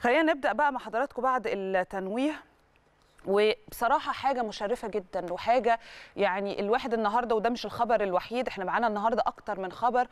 خلينا نبدا بقى مع حضراتكم بعد التنويه وبصراحة حاجة مشرفة جدا وحاجة يعني الواحد النهاردة وده مش الخبر الوحيد احنا معانا النهاردة أكتر من خبر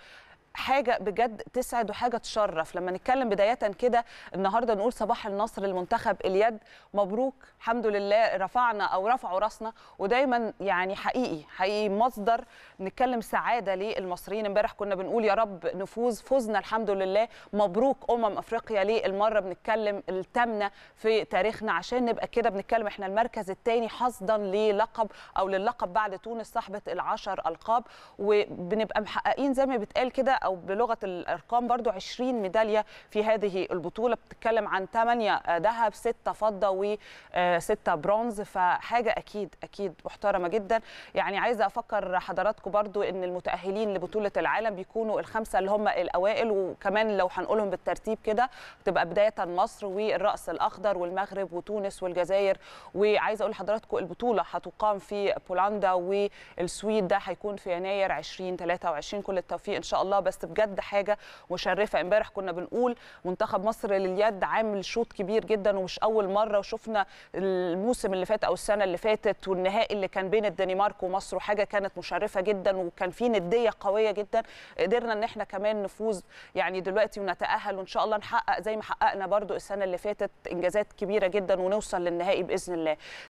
حاجه بجد تسعد وحاجه تشرف لما نتكلم بدايه كده النهارده نقول صباح النصر للمنتخب اليد مبروك الحمد لله رفعنا او رفعوا راسنا ودايما يعني حقيقي حقيقي مصدر نتكلم سعاده للمصريين امبارح كنا بنقول يا رب نفوز فزنا الحمد لله مبروك امم افريقيا للمره بنتكلم الثامنه في تاريخنا عشان نبقى كده بنتكلم احنا المركز الثاني حصدا للقب او للقب بعد تونس صاحبه العشر القاب وبنبقى محققين زي ما بيتقال كده او بلغه الارقام برضو 20 ميداليه في هذه البطوله بتتكلم عن 8 آه، ذهب 6 فضه و6 آه، برونز فحاجه اكيد اكيد محترمه جدا يعني عايزه افكر حضراتكم برضو ان المتاهلين لبطوله العالم بيكونوا الخمسه اللي هم الاوائل وكمان لو هنقولهم بالترتيب كده تبقى بدايه مصر والراس الاخضر والمغرب وتونس والجزائر وعايزه اقول لحضراتكم البطوله هتقام في بولندا والسويد ده هيكون في يناير 2023 كل التوفيق ان شاء الله بس بجد حاجه مشرفه امبارح كنا بنقول منتخب مصر لليد عامل شوط كبير جدا ومش اول مره وشفنا الموسم اللي فات او السنه اللي فاتت والنهائي اللي كان بين الدنمارك ومصر وحاجه كانت مشرفه جدا وكان في نديه قويه جدا قدرنا ان احنا كمان نفوز يعني دلوقتي ونتاهل وان شاء الله نحقق زي ما حققنا برده السنه اللي فاتت انجازات كبيره جدا ونوصل للنهائي باذن الله